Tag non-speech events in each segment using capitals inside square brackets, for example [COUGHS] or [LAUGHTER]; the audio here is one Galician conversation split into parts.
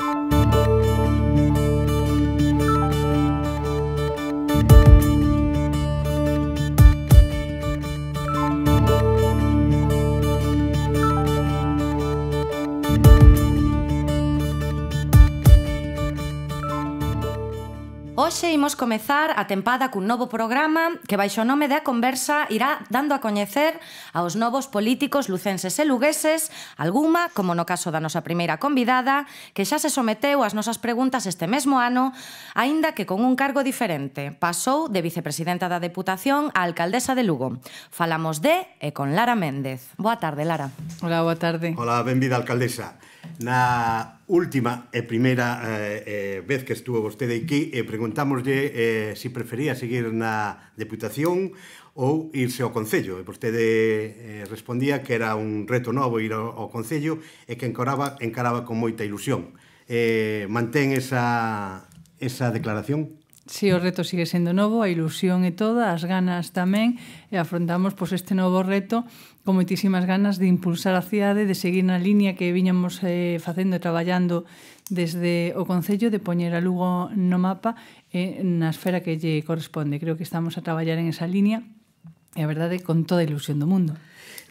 Bye. Hoxe imos comezar a tempada cun novo programa que baixo o nome da conversa irá dando a coñecer aos novos políticos lucenses e lugueses, alguma, como no caso da nosa primeira convidada, que xa se someteu ás nosas preguntas este mesmo ano, aínda que con un cargo diferente. Pasou de vicepresidenta da Deputación a alcaldesa de Lugo. Falamos de e con Lara Méndez. Boa tarde, Lara. Hola, boa tarde. Hola, benvida, alcaldesa. Na última e primeira eh, eh, vez que estuvo vostede aquí, eh, preguntámoslle eh, se si prefería seguir na Deputación ou irse ao Concello. E vostede eh, respondía que era un reto novo ir ao, ao Concello e que encaraba, encaraba con moita ilusión. Eh, mantén esa, esa declaración? Si sí, o reto sigue sendo novo, a ilusión e toda, as ganas tamén, e afrontamos pois, este novo reto con moitísimas ganas de impulsar a cidade, de seguir na liña que viñamos eh, facendo e traballando desde o Concello, de poñer a Lugo no mapa eh, na esfera que lle corresponde. Creo que estamos a traballar en esa liña e a verdade con toda a ilusión do mundo.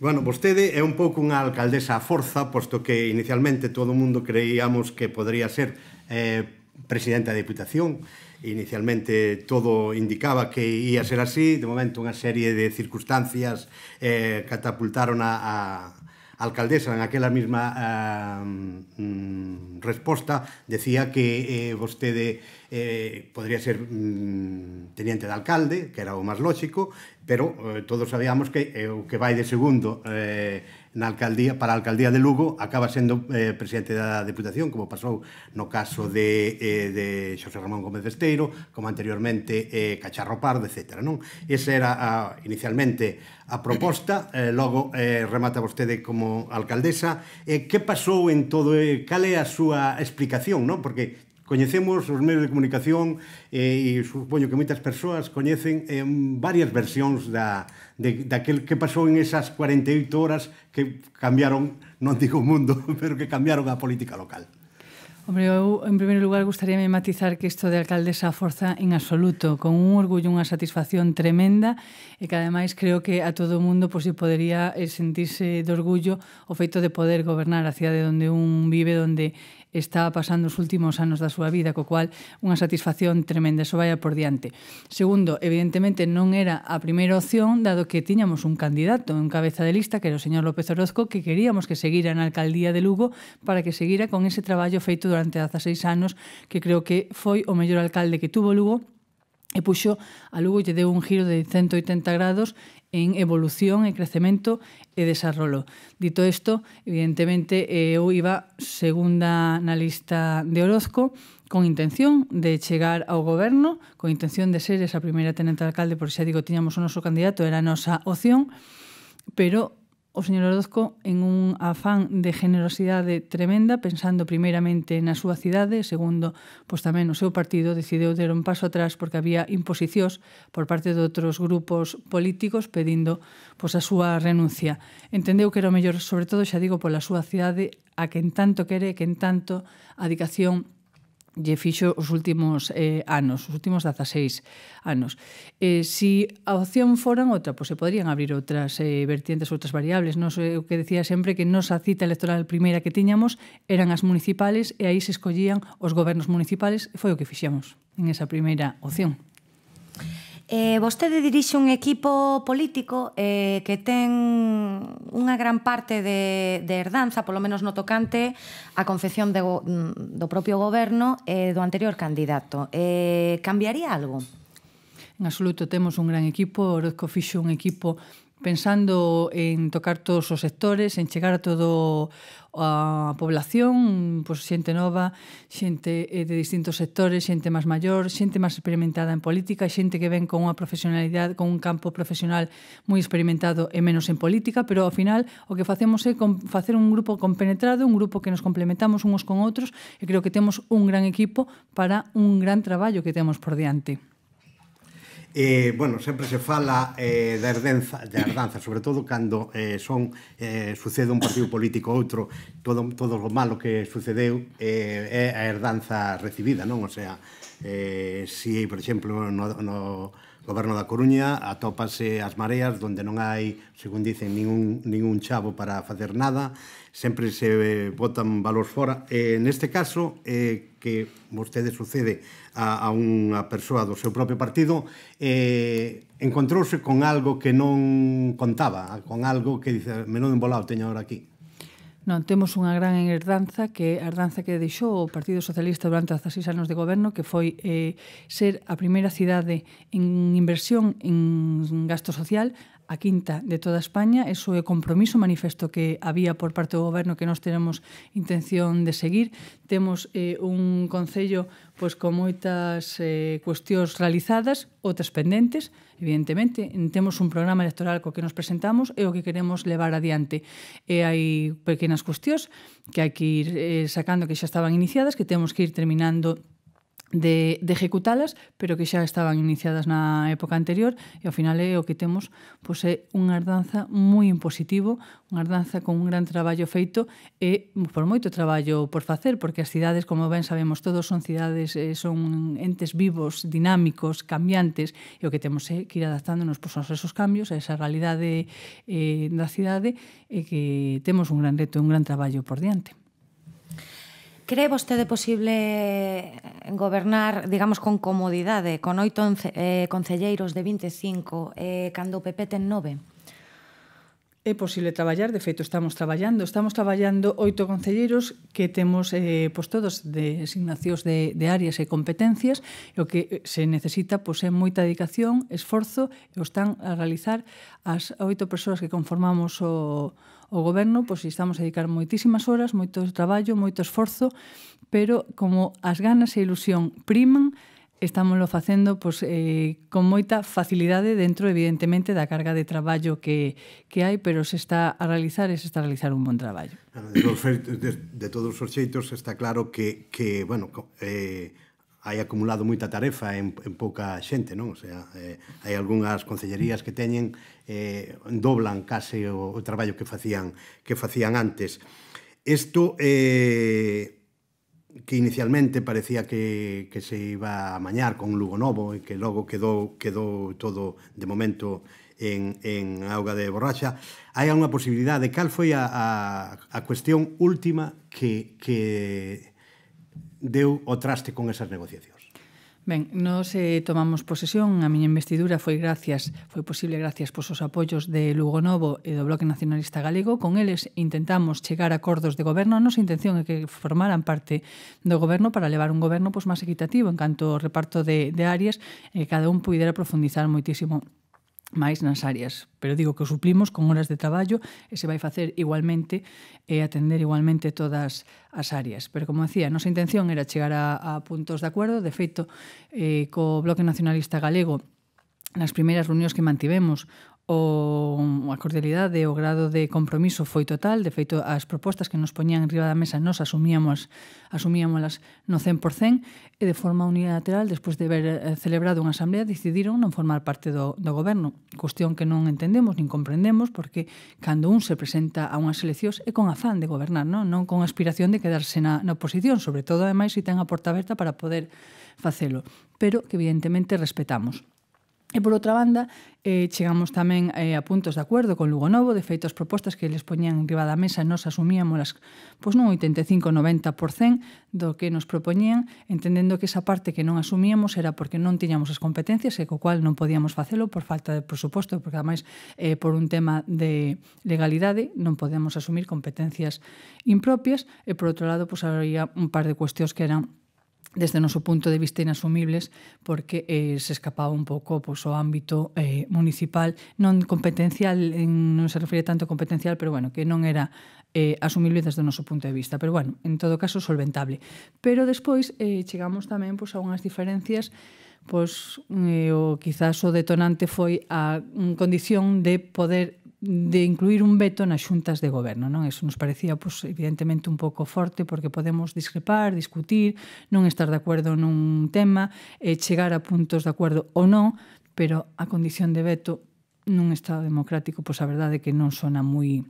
Bueno, vostede é un pouco unha alcaldesa a forza, posto que inicialmente todo o mundo creíamos que podría ser eh, presidenta da Deputación, inicialmente todo indicaba que ia ser así, de momento unha serie de circunstancias eh, catapultaron a, a alcaldesa en aquela mesma eh, mm, resposta decía que eh, vostede eh, podría ser mm, teniente de alcalde, que era o máis lóxico, pero eh, todos sabíamos que eh, o que vai de segundo eh, na alcaldía para a alcaldía de Lugo acaba sendo eh, presidente da Deputación, como pasou no caso de eh, de Xosé Ramón Gómez Besteiro, como anteriormente eh, Cacharro Pardo, etc. non? Esa era a, inicialmente a proposta, eh, logo eh, remata vostede como alcaldesa. Eh, que pasou en todo, eh, cal é a súa explicación, non? Porque coñecemos os medios de comunicación eh, e supoño que moitas persoas coñecen eh, varias versións da, de, daquel que pasou en esas 48 horas que cambiaron, non digo o mundo, [LAUGHS] pero que cambiaron a política local. Hombre, eu, en primeiro lugar, de matizar que isto de alcaldesa forza en absoluto, con un orgullo, unha satisfacción tremenda, e que, ademais, creo que a todo o mundo pois, podería eh, sentirse de orgullo o feito de poder gobernar a cidade onde un vive, onde está pasando os últimos anos da súa vida, co cual unha satisfacción tremenda, eso vai por diante. Segundo, evidentemente non era a primeira opción, dado que tiñamos un candidato en cabeza de lista, que era o señor López Orozco, que queríamos que seguira na alcaldía de Lugo para que seguira con ese traballo feito durante 16 anos, que creo que foi o mellor alcalde que tuvo Lugo, e puxo a Lugo lle deu un giro de 180 grados en evolución e crecemento e desarrollo. Dito isto, evidentemente, eh, eu iba segunda na lista de Orozco con intención de chegar ao goberno, con intención de ser esa primeira tenente alcalde, porque xa digo, tiñamos o noso candidato, era a nosa opción, pero o señor Orozco en un afán de generosidade tremenda, pensando primeiramente na súa cidade, segundo, pois tamén o seu partido decidiu ter un paso atrás porque había imposicións por parte de outros grupos políticos pedindo pois a súa renuncia. Entendeu que era o mellor, sobre todo, xa digo, pola súa cidade, a que en tanto quere, que en tanto a dedicación lle fixo os últimos eh, anos, os últimos 16 anos. Eh, si a opción foran outra, pois se poderían abrir outras eh, vertientes, outras variables. Non sei o que decía sempre que nosa cita electoral primeira que tiñamos eran as municipales e aí se escollían os gobernos municipales e foi o que fixamos en esa primeira opción. Eh, vostede dirixe un equipo político eh, que ten unha gran parte de, de herdanza, polo menos no tocante, a confección de, do propio goberno e eh, do anterior candidato. Eh, cambiaría algo? En absoluto, temos un gran equipo. Orozco fixo un equipo pensando en tocar todos os sectores, en chegar a todo a población, pois pues, xente nova, xente eh, de distintos sectores, xente máis maior, xente máis experimentada en política, xente que ven con unha profesionalidade, con un campo profesional moi experimentado e menos en política, pero ao final o que facemos é con, facer un grupo compenetrado, un grupo que nos complementamos unos con outros e creo que temos un gran equipo para un gran traballo que temos por diante. Eh, bueno, sempre se fala eh, da herdenza, de herdanza, sobre todo cando eh, son eh, sucede un partido político outro, todo, todo o malo que sucedeu eh, é a herdanza recibida, non? O sea, eh, si, por exemplo, no, no Goberno da Coruña atópase as mareas onde non hai, según dicen, ningún, ningún chavo para facer nada, sempre se eh, botan valores fora. E, neste caso, eh, que vostede sucede a, a unha persoa do seu propio partido, eh, encontrouse con algo que non contaba, con algo que dice, menudo embolado teño ahora aquí. Non, temos unha gran herdanza que a herdanza que deixou o Partido Socialista durante as seis anos de goberno que foi eh, ser a primeira cidade en inversión en gasto social, a quinta de toda España. Eso é compromiso manifesto que había por parte do goberno que nós tenemos intención de seguir. Temos eh, un concello pois, con moitas eh, cuestións realizadas, outras pendentes, evidentemente. Temos un programa electoral co que nos presentamos e o que queremos levar adiante. E hai pequenas cuestións que hai que ir eh, sacando que xa estaban iniciadas, que temos que ir terminando de, de executalas, pero que xa estaban iniciadas na época anterior e ao final é o que temos pois é unha ardanza moi impositivo, unha ardanza con un gran traballo feito e por moito traballo por facer, porque as cidades, como ben sabemos todos, son cidades, eh, son entes vivos, dinámicos, cambiantes e o que temos é que ir adaptándonos pois, aos esos cambios, a esa realidade eh, da cidade e que temos un gran reto, un gran traballo por diante. Cree vostede posible gobernar, digamos, con comodidade, con oito eh, concelleiros de 25, eh, cando o PP ten nove? é posible traballar, de feito estamos traballando, estamos traballando oito concelleiros que temos eh, pois todos de asignacións de, de áreas e competencias, e o que se necesita pois, é moita dedicación, esforzo, e o están a realizar as oito persoas que conformamos o, o goberno, pois estamos a dedicar moitísimas horas, moito traballo, moito esforzo, pero como as ganas e ilusión priman, estámoslo facendo pois, eh, con moita facilidade dentro, evidentemente, da carga de traballo que, que hai, pero se está a realizar se está a realizar un bon traballo. De, de, de todos os xeitos está claro que, que bueno, eh, hai acumulado moita tarefa en, en pouca xente, non? O sea, eh, hai algunhas concellerías que teñen eh, doblan case o, o traballo que facían que facían antes. Isto eh, que inicialmente parecía que, que se iba a mañar con Lugo Novo e que logo quedou, quedou todo de momento en, en auga de borracha, hai unha posibilidade. Cal foi a, a, a cuestión última que, que deu o traste con esas negociacións? Ben, nos eh, tomamos posesión, a miña investidura foi gracias, foi posible gracias pois os apoios de Lugo Novo e do Bloque Nacionalista Galego. Con eles intentamos chegar a acordos de goberno. A nosa intención é que formaran parte do goberno para levar un goberno pois máis equitativo en canto ao reparto de, de áreas e cada un pudera profundizar moitísimo máis nas áreas, pero digo que o suplimos con horas de traballo e se vai facer igualmente e atender igualmente todas as áreas. Pero como decía, a nosa intención era chegar a, a puntos de acordo, de feito, eh, co Bloque Nacionalista Galego nas primeiras reunións que mantivemos o a cordialidade, o grado de compromiso foi total, de feito as propostas que nos poñían riba da mesa nos asumíamos asumíamolas no 100% e de forma unilateral, despois de haber eh, celebrado unha asamblea, decidiron non formar parte do, do goberno, cuestión que non entendemos nin comprendemos porque cando un se presenta a unhas eleccións é con afán de gobernar, non, non con aspiración de quedarse na, na oposición, sobre todo ademais se ten a porta aberta para poder facelo, pero que evidentemente respetamos. E por outra banda, eh, chegamos tamén eh, a puntos de acordo con Lugo Novo, de feito as propostas que les poñían en riba da mesa nos asumíamolas pois nun 85-90% do que nos propoñían, entendendo que esa parte que non asumíamos era porque non tiñamos as competencias e co cual non podíamos facelo por falta de presuposto, porque ademais eh, por un tema de legalidade non podemos asumir competencias impropias e por outro lado pois había un par de cuestións que eran desde o noso punto de vista inasumibles porque eh, se escapaba un pouco pois, o ámbito eh, municipal non competencial, en, non se refiere tanto competencial, pero bueno, que non era eh, asumible desde o noso punto de vista pero bueno, en todo caso solventable pero despois eh, chegamos tamén pois, a unhas diferencias pois, eh, o quizás o detonante foi a condición de poder de incluir un veto nas xuntas de goberno. Non? Eso nos parecía pois, evidentemente un pouco forte porque podemos discrepar, discutir, non estar de acuerdo nun tema, e chegar a puntos de acuerdo ou non, pero a condición de veto nun Estado democrático, pois a verdade é que non sona moi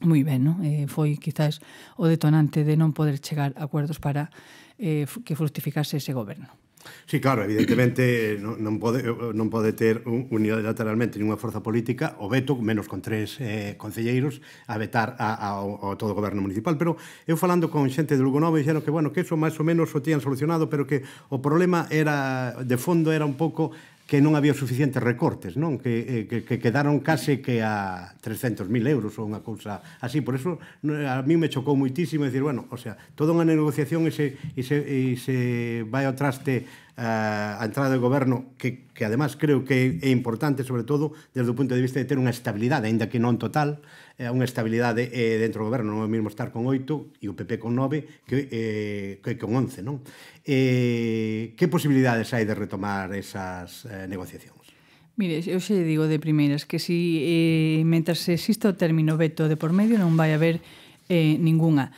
moi ben, non? Eh, foi quizás o detonante de non poder chegar a acordos para eh, que fructificase ese goberno. Sí, claro, evidentemente eh, non, non, pode, eh, non pode ter unilateralmente ninguna forza política o veto, menos con tres eh, concelleiros, a vetar a, a, a todo o goberno municipal. Pero eu falando con xente de Lugo Novo, dixeron que, bueno, que eso máis ou menos o tían solucionado, pero que o problema era de fondo era un pouco que non había suficientes recortes, non? Que, eh, que, que quedaron case que a 300.000 euros ou unha cousa así. Por eso a mí me chocou moitísimo decir, bueno, o sea, toda unha negociación e se, e se, e se vai ao traste Eh, a entrada do goberno que, que además creo que é importante sobre todo desde o punto de vista de ter unha estabilidade aínda que non total eh, unha estabilidade eh, dentro do goberno non é mesmo estar con 8 e o PP con 9 que, eh, que con 11 non? Eh, que posibilidades hai de retomar esas eh, negociacións? Mire, eu xe digo de primeiras que si eh, mentras exista o término veto de por medio non vai haber eh, ninguna.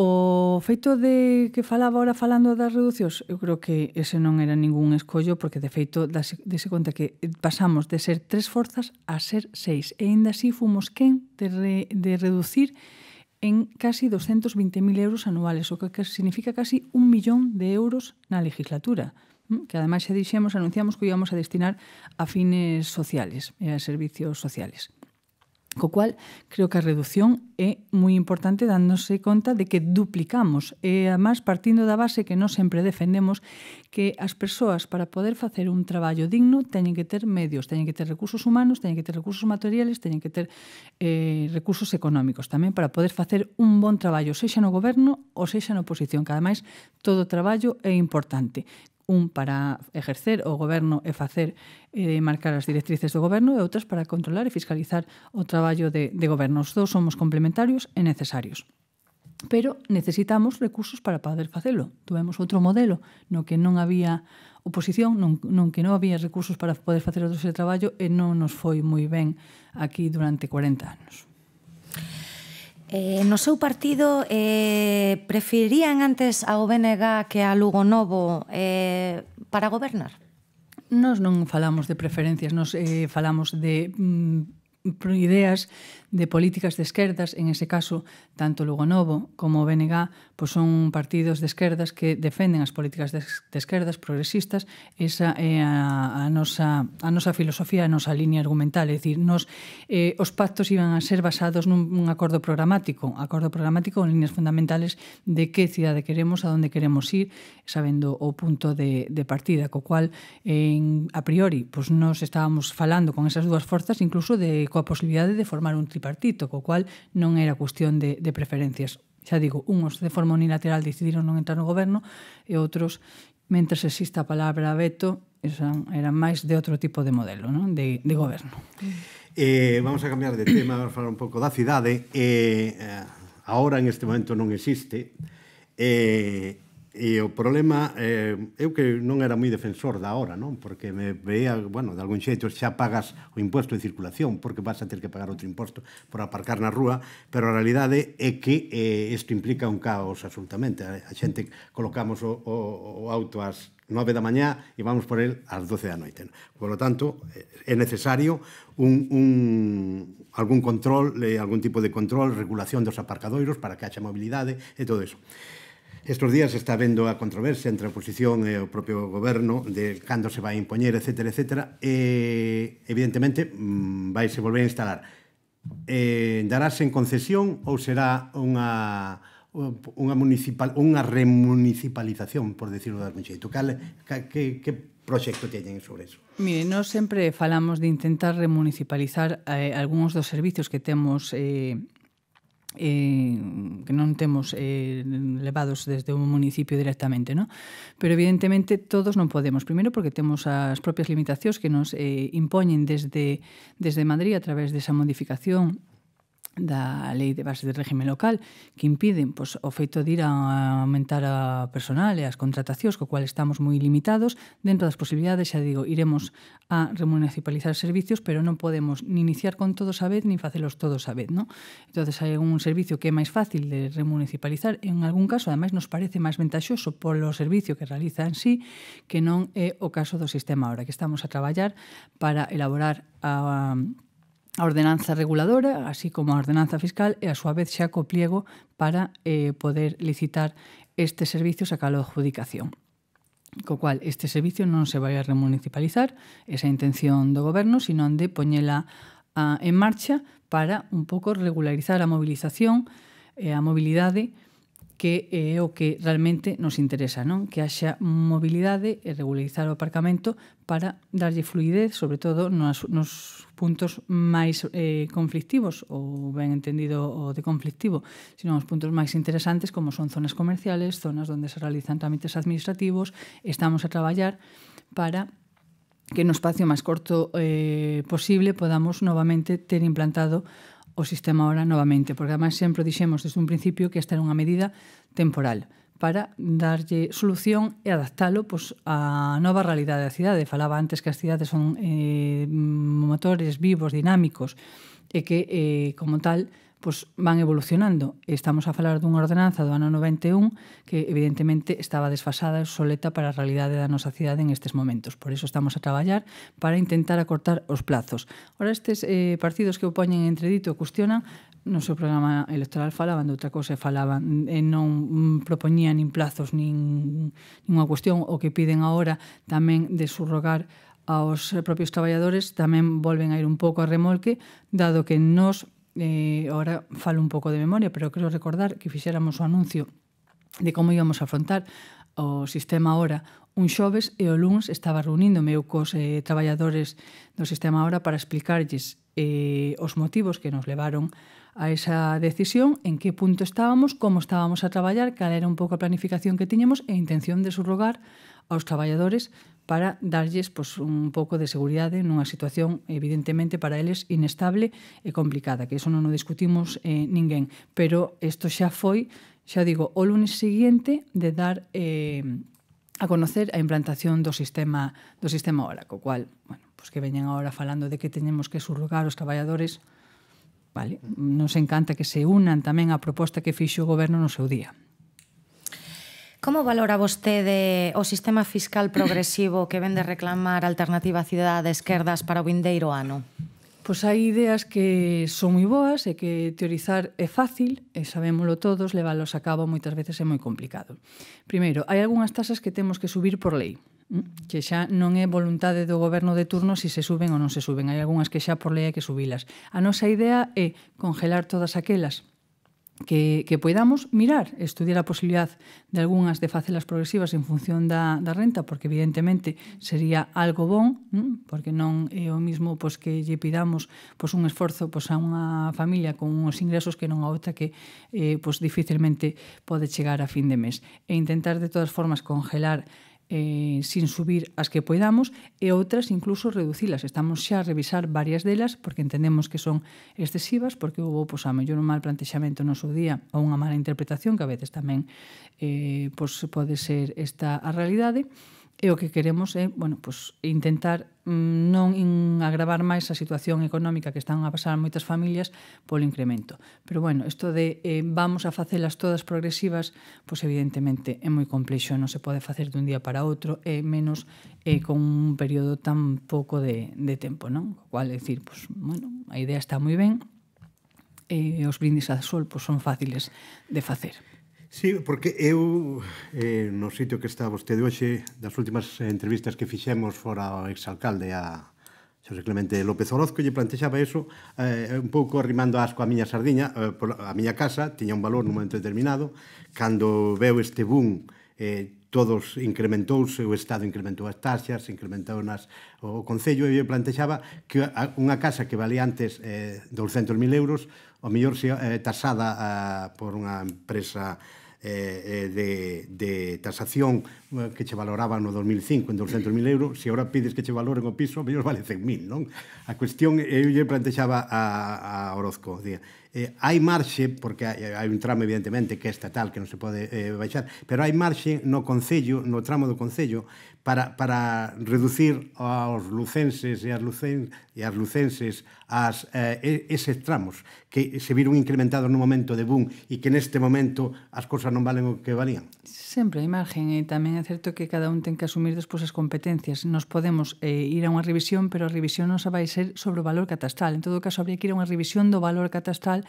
O feito de que falaba ahora falando das reducións, eu creo que ese non era ningún escollo, porque de feito dase, dese conta que pasamos de ser tres forzas a ser seis. E ainda así fomos quen de, re, de reducir en casi 220.000 euros anuales, o que significa casi un millón de euros na legislatura mm, que ademais xa dixemos, anunciamos que íamos a destinar a fines sociales e a servicios sociales. Co cual, creo que a reducción é moi importante dándose conta de que duplicamos e, además, partindo da base que non sempre defendemos que as persoas para poder facer un traballo digno teñen que ter medios, teñen que ter recursos humanos, teñen que ter recursos materiales, teñen que ter eh, recursos económicos tamén para poder facer un bon traballo, sexa no goberno ou sexa na oposición, que ademais todo traballo é importante un para ejercer o goberno e facer e eh, marcar as directrices do goberno e outras para controlar e fiscalizar o traballo de, de goberno. Os dous somos complementarios e necesarios. Pero necesitamos recursos para poder facelo. Tuvemos outro modelo no que non había oposición, non, non que non había recursos para poder facer o seu traballo e non nos foi moi ben aquí durante 40 anos. Eh, no seu partido eh, preferían antes ao BNG que a Lugo Novo eh, para gobernar? Nos non falamos de preferencias, nos eh, falamos de mm, ideas de políticas de esquerdas, en ese caso, tanto Lugo Novo como o BNG pois son partidos de esquerdas que defenden as políticas de, esquerdas progresistas, esa é a, a, nosa, a nosa filosofía, a nosa línea argumental, é dicir, nos, eh, os pactos iban a ser basados nun, nun acordo programático, acordo programático con líneas fundamentales de que cidade queremos, a onde queremos ir, sabendo o punto de, de partida, co cual en, a priori pois nos estábamos falando con esas dúas forzas incluso de coa posibilidade de formar un tripartito, co cual non era cuestión de, de preferencias xa digo, uns de forma unilateral decidiron non entrar no goberno e outros, mentres exista a palabra veto, eran, eran máis de outro tipo de modelo non? De, de goberno. Eh, vamos a cambiar de tema, vamos falar un pouco da cidade. Eh, eh, ahora, en este momento, non existe. Eh, E o problema, eh, eu que non era moi defensor da hora, non? Porque me veía, bueno, de algún xeito xa pagas o imposto de circulación, porque vas a ter que pagar outro imposto por aparcar na rúa, pero a realidade é que eh, isto implica un caos absolutamente. A xente colocamos o, o, o auto ás 9 da mañá e vamos por el ás 12 da noite. Non? Por lo tanto, eh, é necesario un, un, algún control, eh, algún tipo de control, regulación dos aparcadoiros para que haxa mobilidade e todo eso. Estos días está vendo a controversia entre a oposición e o propio goberno de cando se vai impoñer, etc. etc. E, evidentemente, mm, vai se volver a instalar. E, darás en concesión ou será unha unha municipal unha remunicipalización, por decirlo de algún xeito. Cal, ca, que, que proxecto teñen sobre eso? Mire, nós sempre falamos de intentar remunicipalizar eh, algúns dos servicios que temos eh, eh, que non temos eh, levados desde un municipio directamente, no? pero evidentemente todos non podemos. Primeiro porque temos as propias limitacións que nos eh, impoñen desde, desde Madrid a través desa modificación da lei de base de régimen local que impiden pois, o feito de ir a aumentar a personal e as contratacións, co cual estamos moi limitados dentro das posibilidades, xa digo, iremos a remunicipalizar servicios, pero non podemos ni iniciar con todos a vez, nin facelos todos a vez, ¿no? entonces hai un servicio que é máis fácil de remunicipalizar, en algún caso, ademais, nos parece máis ventaxoso polo servicio que realiza en sí, que non é o caso do sistema ahora, que estamos a traballar para elaborar a, a a ordenanza reguladora, así como a ordenanza fiscal, e a súa vez xa co pliego para eh, poder licitar este servicio xa calo de adjudicación. Co cual, este servicio non se vai a remunicipalizar, esa intención do goberno, senón de poñela a, ah, en marcha para un pouco regularizar a movilización e eh, a mobilidade que é o que realmente nos interesa, non? Que haxa mobilidade e regularizar o aparcamento para darlle fluidez, sobre todo nos, nos puntos máis eh, conflictivos, ou ben entendido o de conflictivo, sino os puntos máis interesantes como son zonas comerciales, zonas onde se realizan trámites administrativos, estamos a traballar para que no espacio máis corto eh, posible podamos novamente ter implantado o sistema ahora novamente, porque además sempre dixemos desde un principio que esta era unha medida temporal para darlle solución e adaptalo pois, á nova realidade da cidade. Falaba antes que as cidades son eh, motores vivos, dinámicos, e que, eh, como tal, pois van evolucionando. Estamos a falar dunha ordenanza do ano 91 que evidentemente estaba desfasada e obsoleta para a realidade da nosa cidade en estes momentos. Por iso estamos a traballar para intentar acortar os plazos. Ora, estes eh, partidos que o poñen entre dito cuestionan no seu programa electoral falaban de outra cousa, falaban e non propoñían nin plazos nin nin unha cuestión o que piden agora tamén de surrogar aos propios traballadores tamén volven a ir un pouco a remolque, dado que nós eh, ahora falo un pouco de memoria, pero creo recordar que fixéramos o anuncio de como íbamos a afrontar o sistema ahora un xoves e o luns estaba reuníndome eu cos eh, traballadores do sistema ahora para explicarlles eh, os motivos que nos levaron a esa decisión, en que punto estábamos, como estábamos a traballar, cal era un pouco a planificación que tiñemos e a intención de subrogar aos traballadores para darlles pois, un pouco de seguridade nunha situación evidentemente para eles inestable e complicada, que iso non o discutimos eh, ninguén, pero isto xa foi, xa digo, o lunes seguinte de dar eh, a conocer a implantación do sistema do sistema ahora, co cual, bueno, pois que veñen agora falando de que teñemos que surrogar os traballadores, vale, mm. nos encanta que se unan tamén á proposta que fixo o goberno no seu día. Como valora vostede o sistema fiscal [COUGHS] progresivo que vende reclamar alternativa cidade esquerdas para o vindeiro ano? Pois hai ideas que son moi boas e que teorizar é fácil, e sabémolo todos, leválos a cabo moitas veces é moi complicado. Primeiro, hai algunhas tasas que temos que subir por lei mm, que xa non é voluntade do goberno de turno se se suben ou non se suben. Hai algunhas que xa por lei hai que subilas. A nosa idea é congelar todas aquelas que, que podamos mirar, estudiar a posibilidad de algunhas de facelas progresivas en función da, da renta, porque evidentemente sería algo bon, mm, porque non é o mismo pois, que lle pidamos pois, un esforzo pois, a unha familia con uns ingresos que non a outra que eh, pois, dificilmente pode chegar a fin de mes. E intentar de todas formas congelar eh, sin subir as que podamos e outras incluso reducilas. Estamos xa a revisar varias delas porque entendemos que son excesivas porque houve pois, a mellor un mal plantexamento no seu día ou unha mala interpretación que a veces tamén eh, pois, pode ser esta a realidade. Eh, E o que queremos é, bueno, pues, intentar mm, non in agravar máis a situación económica que están a pasar moitas familias polo incremento. Pero bueno, isto de eh, vamos a facelas todas progresivas, pois pues evidentemente é moi complexo, non se pode facer dun día para outro, e menos eh, con un período tan pouco de, de tempo, non? O cual, é dicir, pues, bueno, a idea está moi ben, e os brindis a sol pois, pues, son fáciles de facer. Sí, porque eu, eh, no sitio que está vostede hoxe, das últimas eh, entrevistas que fixemos fora o exalcalde a José Clemente López Orozco, lle plantexaba eso eh, un pouco arrimando asco a miña sardiña, eh, a miña casa, tiña un valor nun momento determinado, cando veu este boom, eh, todos incrementouse, o Estado incrementou as taxas, incrementou nas, o Concello e eu plantexaba que unha casa que valía antes eh, 200.000 euros o mellor se eh, tasada a, eh, por unha empresa eh, eh de, de tasación eh, que che valoraba no 2005 en 200.000 euros, se agora pides que che valoren o piso, mellor vale 100.000, non? A cuestión, eu lle plantexaba a, a Orozco, día, eh, hai marxe, porque hai, hai un tramo evidentemente que é estatal que non se pode eh, baixar, pero hai marxe no Concello, no tramo do Concello, para, para reducir aos lucenses e as, lucen, e as lucenses as, eh, eses tramos que se viron incrementados no momento de boom e que neste momento as cousas non valen o que valían. Sempre hai margen e tamén é certo que cada un ten que asumir despois as competencias. Nos podemos eh, ir a unha revisión, pero a revisión non se vai ser sobre o valor catastral. En todo caso, habría que ir a unha revisión do valor catastral estatal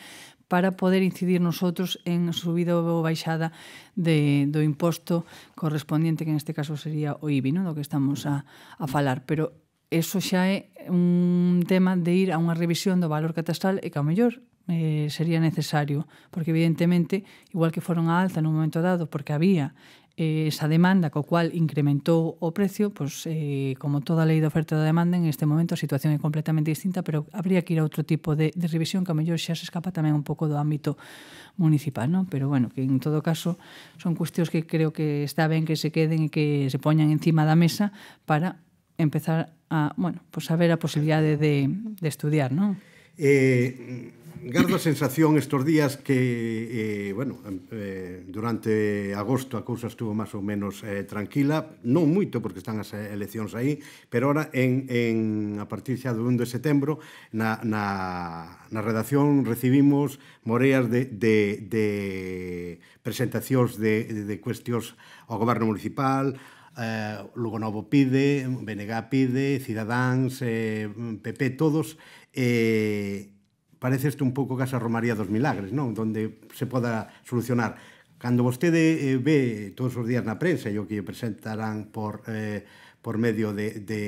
para poder incidir nosotros en subida ou baixada de, do imposto correspondiente, que en este caso sería o IBI, no? do que estamos a, a falar. Pero eso xa é un tema de ir a unha revisión do valor catastral e que a mellor eh, sería necesario, porque evidentemente, igual que foron a alza nun momento dado, porque había eh, esa demanda co cual incrementou o precio, pois, eh, como toda a lei de oferta e da demanda, en este momento a situación é completamente distinta, pero habría que ir a outro tipo de, de revisión que a mellor xa se escapa tamén un pouco do ámbito municipal, non? Pero bueno, que en todo caso son cuestións que creo que está ben que se queden e que se poñan encima da mesa para empezar a, bueno, pues a ver a posibilidade de, de estudiar, non? Eh, gardo a sensación estos días que, eh, bueno, eh, durante agosto a cousa estuvo máis ou menos eh, tranquila, non moito porque están as eh, eleccións aí, pero ahora en, en, a partir xa do 1 de setembro na, na, na redacción recibimos moreas de, de, de presentacións de, de, de cuestións ao goberno municipal, eh, Lugo Novo pide, BNG pide, Cidadáns, eh, PP, todos, eh, parece isto un pouco casa Romaría dos Milagres, non? Donde se poda solucionar. Cando vostede eh, ve todos os días na prensa e o que presentarán por, eh, por medio de, de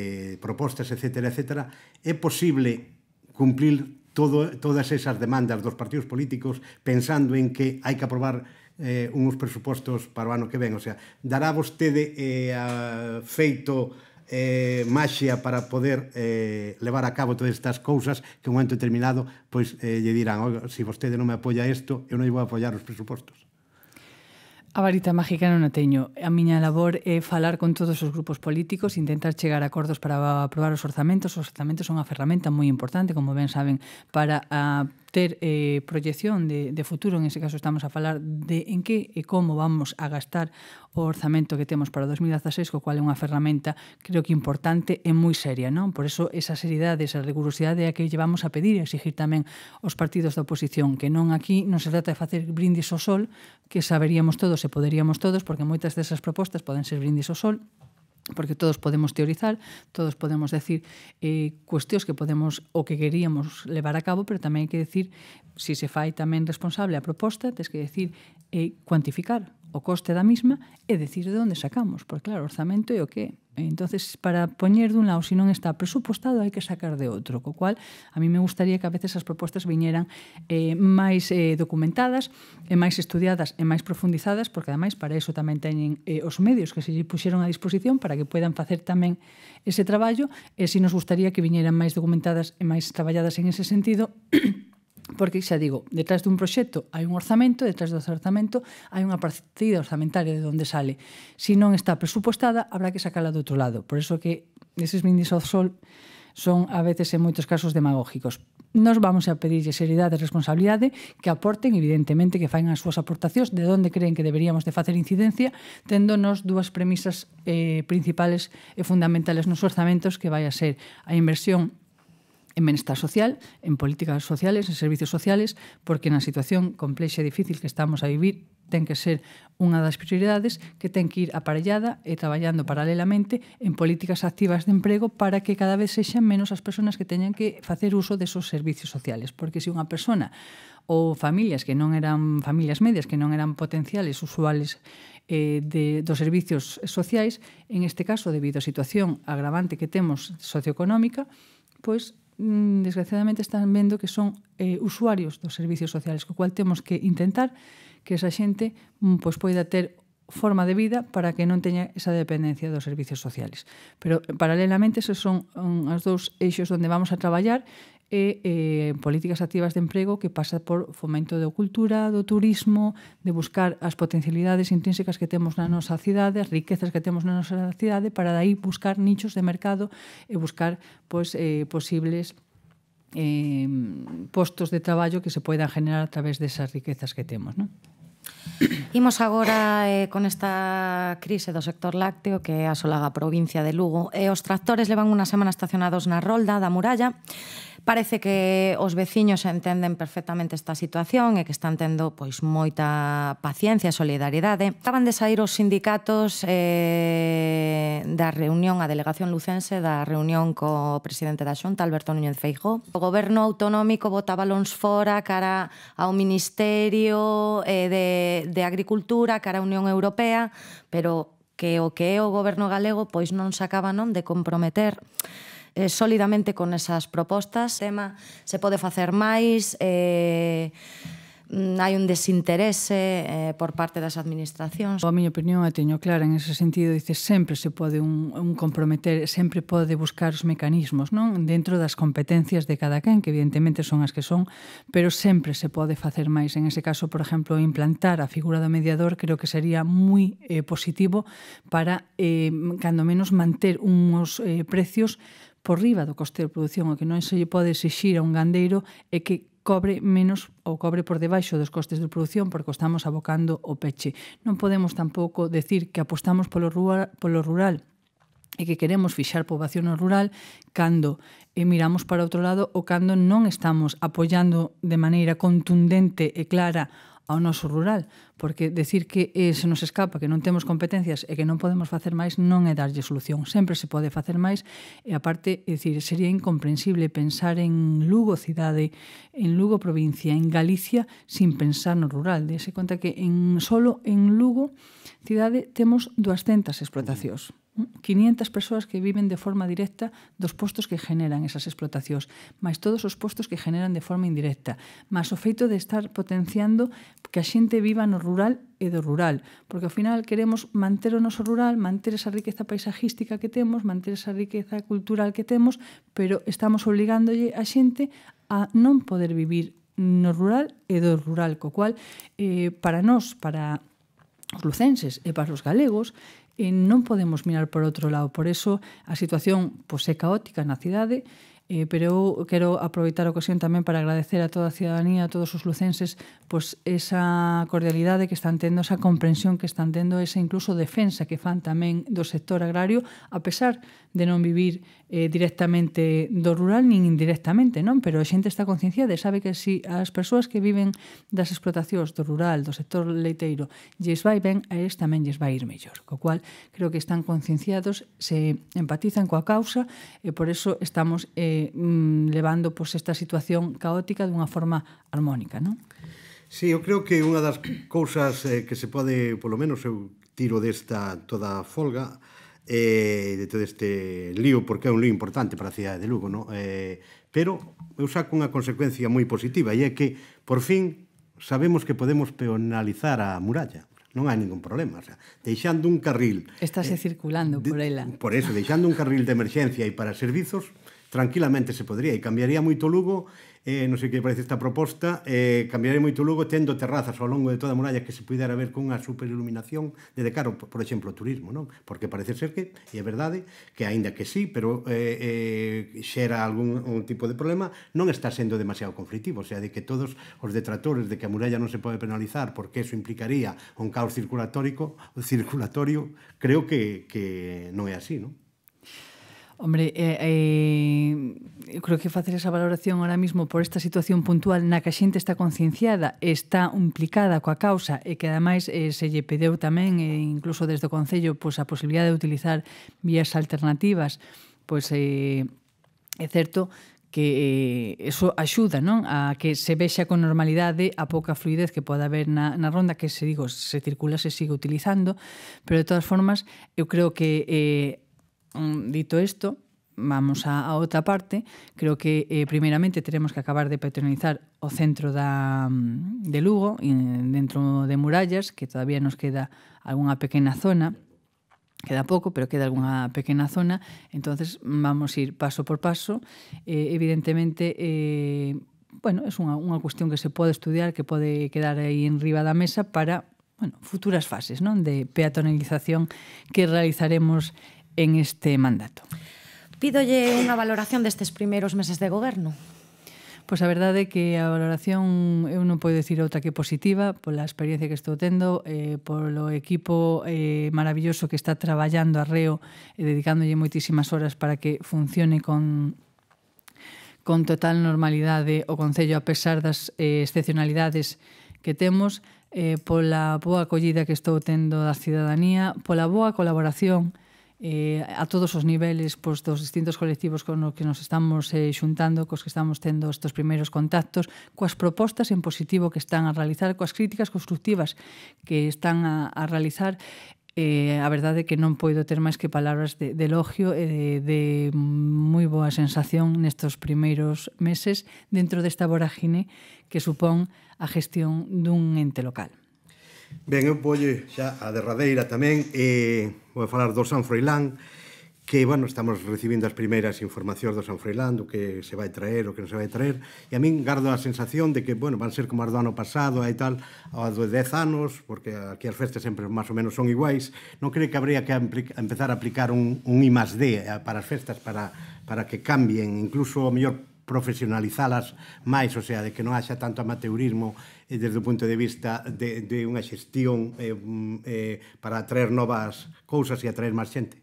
propostas, etc., etc., é posible cumplir todo, todas esas demandas dos partidos políticos pensando en que hai que aprobar eh, uns presupostos para o ano que ven. O sea, dará vostede eh, a feito eh, maxia para poder eh, levar a cabo todas estas cousas que en un momento determinado pois, eh, lle dirán oh, se si vostede non me apoia isto, eu non vou apoiar os presupostos. A varita mágica non a teño. A miña labor é falar con todos os grupos políticos, intentar chegar a acordos para aprobar os orzamentos. Os orzamentos son unha ferramenta moi importante, como ben saben, para a ter eh, proyección de, de futuro, en ese caso estamos a falar de en que e como vamos a gastar o orzamento que temos para 2016, co cual é unha ferramenta creo que importante e moi seria, non? Por eso esa seriedade, esa rigurosidade é a que llevamos a pedir e exigir tamén os partidos da oposición, que non aquí non se trata de facer brindis ao sol, que saberíamos todos e poderíamos todos, porque moitas desas propostas poden ser brindis ao sol, porque todos podemos teorizar, todos podemos decir eh, cuestiones que podemos o que queríamos llevar a cabo, pero también hay que decir, si se fai también responsable a propuesta, tienes que decir eh, cuantificar, o coste da mesma e decir de onde sacamos, porque claro, orzamento é o que Entonces, para poñer dun lado, se non está presupostado, hai que sacar de outro. Co cual, a mí me gustaría que a veces as propostas viñeran eh, máis eh, documentadas, e eh, máis estudiadas e máis profundizadas, porque ademais para iso tamén teñen eh, os medios que se puxeron a disposición para que puedan facer tamén ese traballo, e se nos gustaría que viñeran máis documentadas e máis traballadas en ese sentido, Porque, xa digo, detrás dun proxecto hai un orzamento, detrás do orzamento hai unha partida orzamentaria de onde sale. Se si non está presupostada, habrá que sacala do outro lado. Por iso que eses brindis ao sol son a veces en moitos casos demagógicos. Nos vamos a pedirlle seriedade e responsabilidade que aporten, evidentemente, que faen as súas aportacións de onde creen que deberíamos de facer incidencia, tendonos dúas premisas eh, principales e fundamentales nos orzamentos que vai a ser a inversión en benestar social, en políticas sociales, en servicios sociales, porque na situación complexa e difícil que estamos a vivir ten que ser unha das prioridades que ten que ir aparellada e traballando paralelamente en políticas activas de emprego para que cada vez sexan menos as persoas que teñan que facer uso desos servicios sociales. Porque se unha persona ou familias que non eran familias medias, que non eran potenciales usuales eh, de, dos servicios sociais, en este caso, debido á situación agravante que temos socioeconómica, pois Mm, desgraciadamente están vendo que son eh, usuarios dos servicios sociales, co cual temos que intentar que esa xente mm, pois, poida ter forma de vida para que non teña esa dependencia dos servicios sociales. Pero paralelamente esos son mm, os dous eixos onde vamos a traballar E, e políticas activas de empleo que pasa por fomento de cultura, do turismo, de buscar las potencialidades intrínsecas que tenemos na nosa cidade, as riquezas que tenemos na nosa cidade, para de ahí buscar nichos de mercado y e buscar pois, eh, posibles eh, puestos de trabajo que se puedan generar a través de esas riquezas que tenemos. Vimos Imos agora eh, con esta crisis do sector lácteo que asolaga a provincia de Lugo. los os tractores levan una semana estacionados na rolda da muralla Parece que os veciños entenden perfectamente esta situación e que están tendo pois moita paciencia e solidaridade. Acaban de sair os sindicatos eh, da reunión, a delegación lucense da reunión co presidente da Xunta, Alberto Núñez Feijó. O goberno autonómico bota balóns fora cara ao Ministerio eh, de, de Agricultura, cara a Unión Europea, pero que o que é o goberno galego pois non sacaba non de comprometer eh, sólidamente con esas propostas. Tema se pode facer máis, eh, Mm, hai un desinterese eh, por parte das administracións. A miña opinión a teño clara en ese sentido, dice sempre se pode un, un comprometer, sempre pode buscar os mecanismos, non? Dentro das competencias de cada quen, que evidentemente son as que son, pero sempre se pode facer máis. En ese caso, por exemplo, implantar a figura do mediador creo que sería moi eh, positivo para, eh, cando menos, manter uns eh, precios por riba do coste de produción, o que non se lle pode exixir a un gandeiro é que cobre menos ou cobre por debaixo dos costes de produción porque estamos abocando o peche. Non podemos tampouco decir que apostamos polo rural, polo rural e que queremos fixar poboación no rural cando e eh, miramos para outro lado ou cando non estamos apoiando de maneira contundente e clara ao noso rural, porque decir que eh, se nos escapa que non temos competencias e que non podemos facer máis non é darlle solución. Sempre se pode facer máis e aparte, é dicir, sería incomprensible pensar en Lugo cidade, en Lugo provincia, en Galicia sin pensar no rural. Dese conta que en solo en Lugo cidade temos 200 explotacións. 500 persoas que viven de forma directa dos postos que generan esas explotacións, máis todos os postos que generan de forma indirecta, máis o feito de estar potenciando que a xente viva no rural e do rural, porque ao final queremos manter o noso rural, manter esa riqueza paisajística que temos, manter esa riqueza cultural que temos, pero estamos obligándolle a xente a non poder vivir no rural e do rural, co cual eh, para nós, para os lucenses e para os galegos e non podemos mirar por outro lado. Por eso a situación pois, é caótica na cidade Eh, pero eu quero aproveitar a ocasión tamén para agradecer a toda a ciudadanía, a todos os lucenses, pois esa cordialidade que están tendo, esa comprensión que están tendo, esa incluso defensa que fan tamén do sector agrario, a pesar de non vivir eh, directamente do rural nin indirectamente, non? Pero a xente está concienciada e sabe que si as persoas que viven das explotacións do rural, do sector leiteiro, lles vai ben, a eles tamén lles vai ir mellor. Co cual, creo que están concienciados, se empatizan coa causa e por eso estamos eh, mm, levando pois, esta situación caótica dunha forma armónica, non? Sí, eu creo que unha das cousas eh, que se pode, polo menos eu tiro desta toda a folga, eh, de todo este lío, porque é un lío importante para a cidade de Lugo, non? Eh, pero eu saco unha consecuencia moi positiva, e é que, por fin, sabemos que podemos peonalizar a muralla non hai ningún problema, o sea, deixando un carril... Estase eh, circulando por ela. De, por eso, deixando un carril de emerxencia e para servizos, tranquilamente se podría e cambiaría moito Lugo eh, non sei que parece esta proposta eh, cambiaría moito Lugo tendo terrazas ao longo de toda a muralla que se pudera ver cunha superiluminación de decaro, por exemplo, o turismo non? porque parece ser que, e é verdade que aínda que sí, pero eh, eh, xera algún un tipo de problema non está sendo demasiado conflitivo o sea, de que todos os detratores de que a muralla non se pode penalizar porque eso implicaría un caos circulatórico, circulatorio creo que, que non é así, non? Hombre, eh, eh, eu creo que facer esa valoración ahora mismo por esta situación puntual na que a xente está concienciada, está implicada coa causa e que ademais eh, se lle pedeu tamén, eh, incluso desde o Concello, pois, a posibilidade de utilizar vías alternativas, pois eh, é certo que eh, eso axuda non a que se vexa con normalidade a pouca fluidez que pode haber na, na ronda que se digo se circula se sigue utilizando pero de todas formas eu creo que eh, dito isto, vamos a, a outra parte. Creo que, eh, primeramente, teremos que acabar de patronizar o centro da, de Lugo, eh, dentro de Murallas, que todavía nos queda algunha pequena zona, queda pouco, pero queda algunha pequena zona, entonces vamos ir paso por paso. Eh, evidentemente, eh, bueno, é unha, unha cuestión que se pode estudiar, que pode quedar aí en riba da mesa para bueno, futuras fases non de peatonalización que realizaremos en este mandato. Pídolle unha valoración destes primeiros meses de goberno. Pois a verdade é que a valoración eu non podo dicir outra que positiva pola experiencia que estou tendo, eh, polo equipo eh, maravilloso que está traballando a Reo e eh, dedicándolle moitísimas horas para que funcione con con total normalidade o Concello a pesar das eh, excepcionalidades que temos, eh, pola boa acollida que estou tendo da cidadanía, pola boa colaboración eh, a todos os niveles pois, dos distintos colectivos con os que nos estamos eh, xuntando, cos que estamos tendo estes primeiros contactos, coas propostas en positivo que están a realizar, coas críticas constructivas que están a, a realizar, eh, a verdade é que non poido ter máis que palabras de, de elogio e de, de moi boa sensación nestos primeiros meses dentro desta vorágine que supón a gestión dun ente local. Ben, eu pollo xa a derradeira tamén e vou falar do San Froilán que, bueno, estamos recibindo as primeiras informacións do San Froilán, do que se vai traer, o que non se vai traer, e a min gardo a sensación de que, bueno, van ser como as do ano pasado e tal, ou do 10 anos, porque aquí as festas sempre máis ou menos son iguais, non creo que habría que empezar a aplicar un, un I más D eh, para as festas, para, para que cambien, incluso, o mellor, profesionalizalas máis, o sea, de que non haxa tanto amateurismo desde o punto de vista de, de unha xestión eh, mm, eh, para atraer novas cousas e atraer máis xente.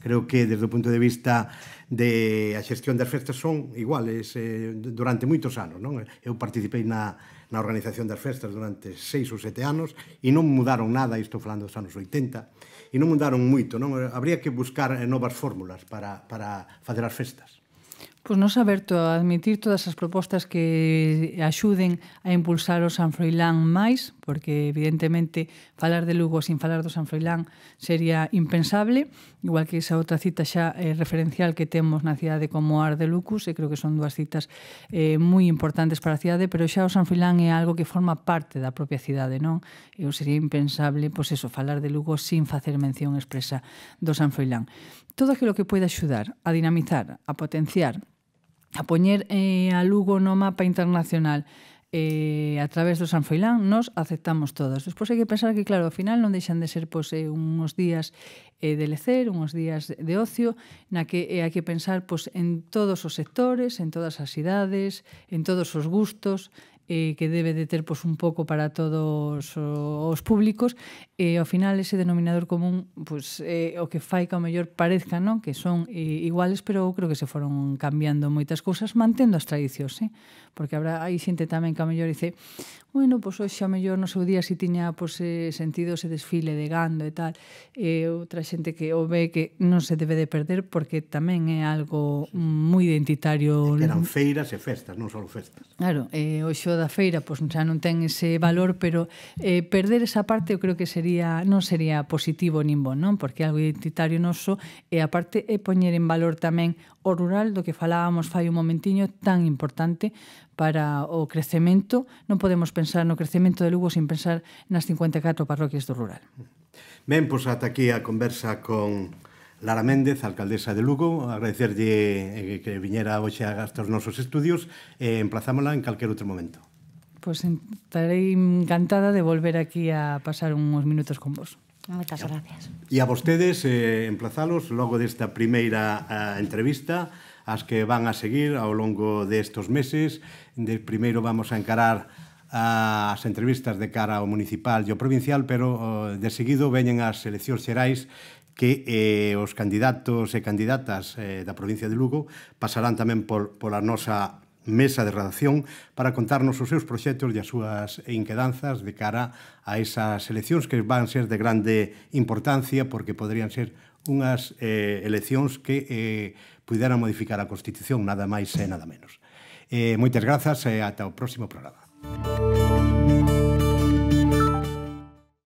Creo que desde o punto de vista de a xestión das festas son iguales eh, durante moitos anos. Non? Eu participei na, na organización das festas durante seis ou sete anos e non mudaron nada, isto falando dos anos 80, e non mudaron moito. Non? Habría que buscar eh, novas fórmulas para, para fazer as festas. Pois non saber to admitir todas as propostas que axuden a impulsar o San Froilán máis, porque evidentemente falar de Lugo sin falar do San Froilán sería impensable, igual que esa outra cita xa eh, referencial que temos na cidade como Ar de Lucus, e creo que son dúas citas eh, moi importantes para a cidade, pero xa o San Froilán é algo que forma parte da propia cidade, non? E sería impensable, pois eso, falar de Lugo sin facer mención expresa do San Froilán. Todo aquilo que pode axudar a dinamizar, a potenciar, a poñer eh, a Lugo no mapa internacional eh, a través do San Froilán nos aceptamos todas. Despois hai que pensar que, claro, ao final non deixan de ser pois, eh, unhos días eh, de lecer, unhos días de ocio, na que eh, hai que pensar pois, en todos os sectores, en todas as idades, en todos os gustos, eh, que debe de ter pois, un pouco para todos os públicos e eh, ao final ese denominador común pois, eh, o que fai que ao mellor parezca non? que son eh, iguales pero eu creo que se foron cambiando moitas cousas mantendo as tradicións eh? porque habrá hai xente tamén que ao mellor dice bueno, pois hoxe xa mellor no seu día si tiña pois, eh, sentido ese desfile de gando e tal, e eh, outra xente que o ve que non se debe de perder porque tamén é algo sí. moi identitario. Que eran feiras e festas, non só festas. Claro, eh, o xo da feira pois, xa non ten ese valor, pero eh, perder esa parte eu creo que sería non sería positivo nin bon, non? Porque é algo identitario noso e aparte é poñer en valor tamén o rural do que falábamos fai un momentiño tan importante para o crecemento, non podemos pensar no crecemento de Lugo sin pensar nas 54 parroquias do rural. Ben, pois ata aquí a conversa con Lara Méndez, alcaldesa de Lugo, agradecerlle eh, que viñera hoxe a gastar os nosos estudios e emplazámola en calquer outro momento. Pois pues estarei encantada de volver aquí a pasar uns minutos con vos. Moitas gracias. E a vostedes, eh, emplazalos logo desta primeira eh, entrevista, as que van a seguir ao longo destes meses. De, primeiro vamos a encarar as entrevistas de cara ao municipal e ao provincial, pero de seguido veñen as eleccións xerais que eh, os candidatos e candidatas eh, da provincia de Lugo pasarán tamén pol, pola nosa mesa de redacción para contarnos os seus proxectos e as súas inquedanzas de cara a esas eleccións que van ser de grande importancia porque poderían ser unhas eh, eleccións que eh, pudera modificar a Constitución, nada máis e nada menos. Eh, moitas grazas e ata o próximo programa. Música